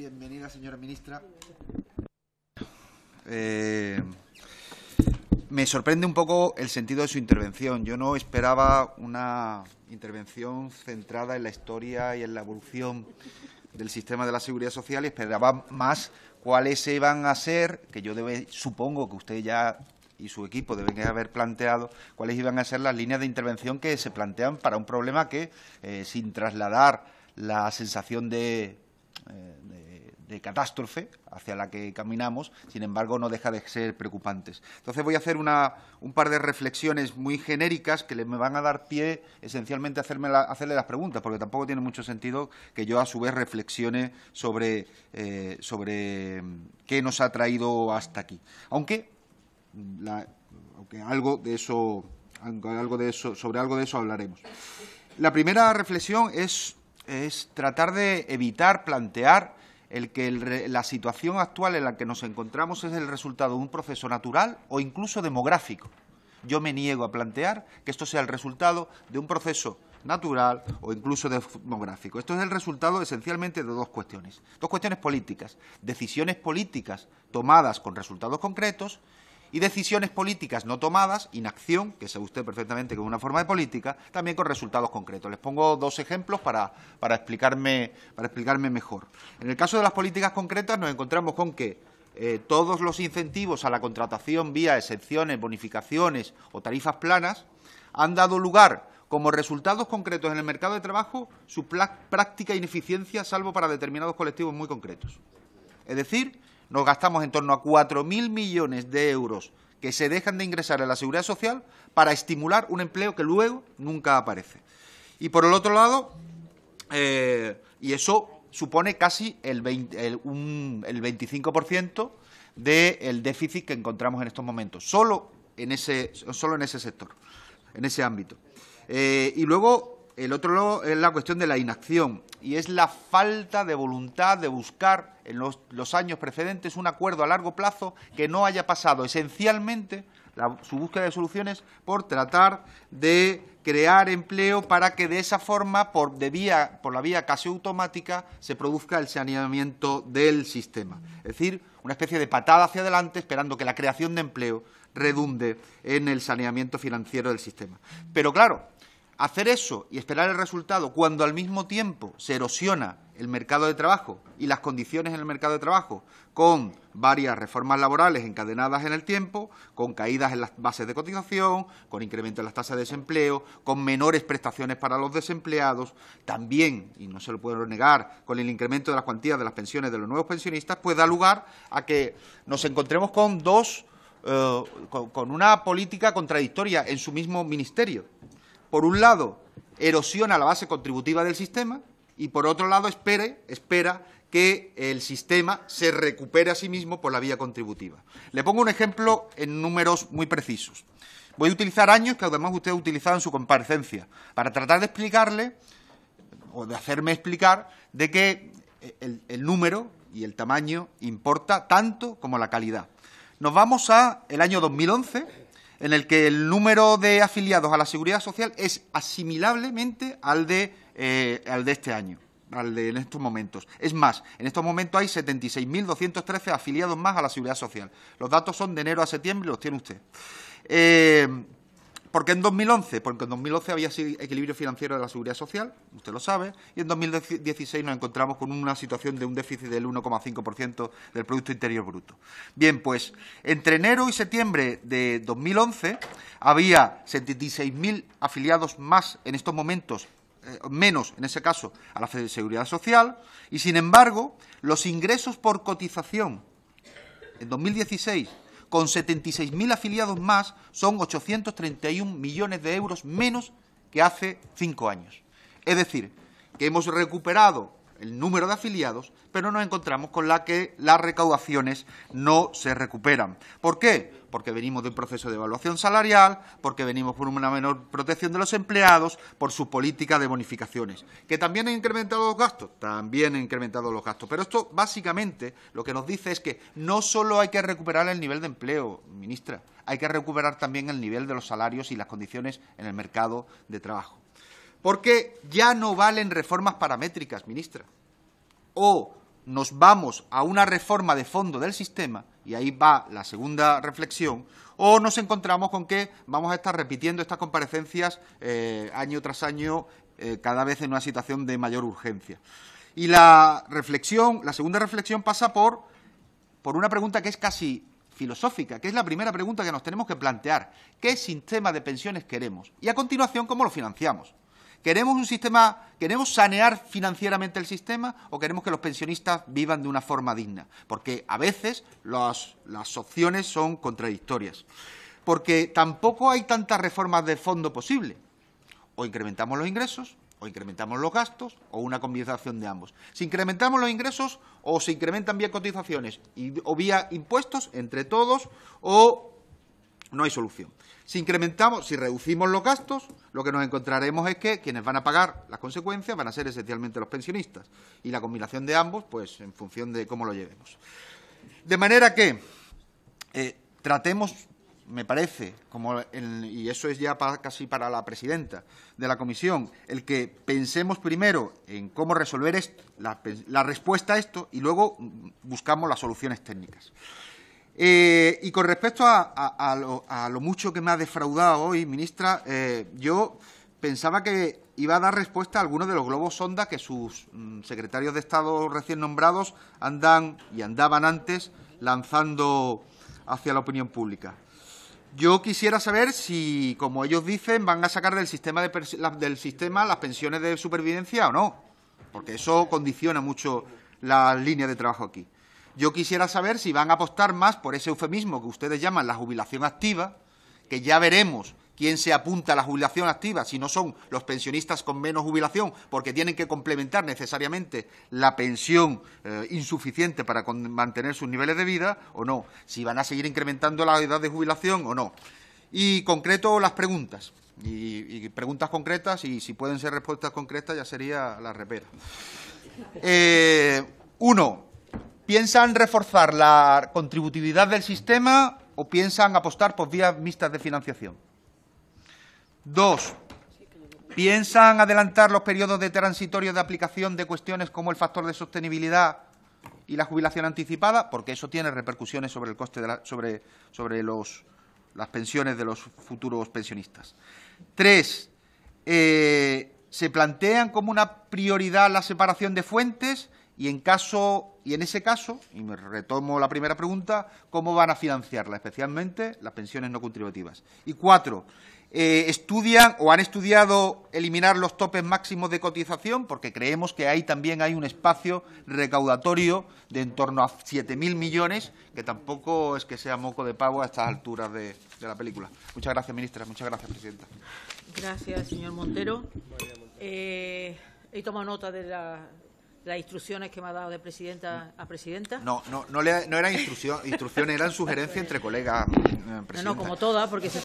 Bienvenida, señora ministra. Eh, me sorprende un poco el sentido de su intervención. Yo no esperaba una intervención centrada en la historia y en la evolución del sistema de la seguridad social y esperaba más cuáles iban a ser, que yo debe, supongo que usted ya y su equipo deben haber planteado cuáles iban a ser las líneas de intervención que se plantean para un problema que, eh, sin trasladar la sensación de eh, de catástrofe hacia la que caminamos, sin embargo, no deja de ser preocupantes. Entonces voy a hacer una, un par de reflexiones muy genéricas que le, me van a dar pie esencialmente a hacerme hacerle las preguntas, porque tampoco tiene mucho sentido que yo a su vez reflexione sobre, eh, sobre qué nos ha traído hasta aquí. Aunque, aunque algo de eso, algo de eso, sobre algo de eso hablaremos. La primera reflexión es, es tratar de evitar plantear el que la situación actual en la que nos encontramos es el resultado de un proceso natural o incluso demográfico. Yo me niego a plantear que esto sea el resultado de un proceso natural o incluso demográfico. Esto es el resultado esencialmente de dos cuestiones. Dos cuestiones políticas. Decisiones políticas tomadas con resultados concretos y decisiones políticas no tomadas, inacción, que sabe usted perfectamente como una forma de política, también con resultados concretos. Les pongo dos ejemplos para, para, explicarme, mejor. En el caso de las políticas concretas nos encontramos con que eh, todos los incentivos a la contratación vía excepciones, bonificaciones o tarifas planas han dado lugar como resultados concretos en el mercado de trabajo su práctica e ineficiencia, salvo para determinados colectivos muy concretos. Es decir, nos gastamos en torno a 4.000 millones de euros que se dejan de ingresar a la seguridad social para estimular un empleo que luego nunca aparece. Y por el otro lado, eh, y eso supone casi el, el, el 25% del déficit que encontramos en estos momentos, solo en ese, solo en ese sector, en ese ámbito. Eh, y luego el otro lado es la cuestión de la inacción y es la falta de voluntad de buscar en los, años precedentes un acuerdo a largo plazo que no haya pasado esencialmente su búsqueda de soluciones por tratar de crear empleo para que de esa forma, por, de vía, por la vía casi automática, se produzca el saneamiento del sistema. Es decir, una especie de patada hacia adelante esperando que la creación de empleo redunde en el saneamiento financiero del sistema. Pero claro, Hacer eso y esperar el resultado cuando al mismo tiempo se erosiona el mercado de trabajo y las condiciones en el mercado de trabajo con varias reformas laborales encadenadas en el tiempo, con caídas en las bases de cotización, con incremento en las tasas de desempleo, con menores prestaciones para los desempleados, también, y no se lo puedo negar, con el incremento de las cuantías de las pensiones de los nuevos pensionistas, pues da lugar a que nos encontremos con dos, eh, con una política contradictoria en su mismo ministerio por un lado, erosiona la base contributiva del sistema y, por otro lado, espera que el sistema se recupere a sí mismo por la vía contributiva. Le pongo un ejemplo en números muy precisos. Voy a utilizar años que además usted ha utilizado en su comparecencia para tratar de explicarle o de hacerme explicar de que el, el número y el tamaño importa tanto como la calidad. Nos vamos a el año 2011, en el que el número de afiliados a la seguridad social es asimilablemente al de, eh, al de este año. Al de, en estos momentos. Es más, en estos momentos hay 76.213 afiliados más a la Seguridad Social. Los datos son de enero a septiembre, los tiene usted. Eh, ¿Por qué en 2011? Porque en 2011 había equilibrio financiero de la seguridad social, usted lo sabe, y en 2016 nos encontramos con una situación de un déficit del 1,5% del Producto Interior Bruto. Bien, pues entre enero y septiembre de 2011 había 76.000 afiliados más en estos momentos eh, menos en ese caso a la Seguridad Social y sin embargo los ingresos por cotización en 2016 con 76.000 afiliados más, son 831 millones de euros menos que hace cinco años. Es decir, que hemos recuperado el número de afiliados, pero nos encontramos con la que las recaudaciones no se recuperan. ¿Por qué? Porque venimos de un proceso de evaluación salarial, porque venimos por una menor protección de los empleados, por su política de bonificaciones, que también ha incrementado los gastos, también ha incrementado los gastos. Pero esto básicamente lo que nos dice es que no solo hay que recuperar el nivel de empleo, ministra, hay que recuperar también el nivel de los salarios y las condiciones en el mercado de trabajo. Porque ya no valen reformas paramétricas, ministra. O nos vamos a una reforma de fondo del sistema, y ahí va la segunda reflexión, o nos encontramos con que vamos a estar repitiendo estas comparecencias eh, año tras año, eh, cada vez en una situación de mayor urgencia. Y la reflexión, la segunda reflexión pasa por una pregunta que es casi filosófica, que es la primera pregunta que nos tenemos que plantear. ¿Qué sistema de pensiones queremos? Y a continuación, ¿cómo lo financiamos? ¿Queremos un sistema, queremos sanear financieramente el sistema o queremos que los pensionistas vivan de una forma digna? Porque a veces las opciones son contradictorias. Porque tampoco hay tantas reformas de fondo posible. O incrementamos los ingresos, o incrementamos los gastos, o una combinación de ambos. Si incrementamos los ingresos, o se incrementan vía cotizaciones y, o vía impuestos entre todos, o no hay solución. Si incrementamos, si reducimos los gastos, lo que nos encontraremos es que quienes van a pagar las consecuencias van a ser esencialmente los pensionistas. Y la combinación de ambos, pues en función de cómo lo llevemos. De manera que eh, tratemos, me parece, como y eso es ya casi para la presidenta de la comisión, el que pensemos primero en cómo resolver la respuesta a esto y luego buscamos las soluciones técnicas. Eh, y con respecto a, lo, mucho que me ha defraudado hoy, ministra, eh, yo pensaba que iba a dar respuesta a algunos de los globos sonda que sus mm, secretarios de Estado recién nombrados andan y andaban antes lanzando hacia la opinión pública. Yo quisiera saber si, como ellos dicen, van a sacar del sistema, del sistema las pensiones de supervivencia o no, porque eso condiciona mucho la línea de trabajo aquí. Yo quisiera saber si van a apostar más por ese eufemismo que ustedes llaman la jubilación activa, que ya veremos quién se apunta a la jubilación activa, si no son los pensionistas con menos jubilación, porque tienen que complementar necesariamente la pensión eh, insuficiente para mantener sus niveles de vida, o no, si van a seguir incrementando la edad de jubilación o no. Y concreto las preguntas, y, preguntas concretas, y si pueden ser respuestas concretas ya sería la repera. Eh, uno, ¿Piensan reforzar la contributividad del sistema o piensan apostar por vías mixtas de financiación? Dos, ¿piensan adelantar los periodos de transitorio de aplicación de cuestiones como el factor de sostenibilidad y la jubilación anticipada? Porque eso tiene repercusiones sobre el coste de sobre, las pensiones de los futuros pensionistas. Tres, eh, ¿se plantean como una prioridad la separación de fuentes? Y en caso y en ese caso, y me retomo la primera pregunta, ¿cómo van a financiarla, especialmente las pensiones no contributivas? Y cuatro, eh, ¿estudian o han estudiado eliminar los topes máximos de cotización? Porque creemos que ahí también hay un espacio recaudatorio de en torno a 7.000 millones, que tampoco es que sea moco de pago a estas alturas de, la película. Muchas gracias, ministra. Muchas gracias, presidenta. Gracias, señor Montero. Eh, he tomado nota de la las instrucciones que me ha dado de presidenta a presidenta. No, no, no, le, no eran instrucción, instrucciones, eran sugerencias entre colegas. Eh, no, no, como todas, porque se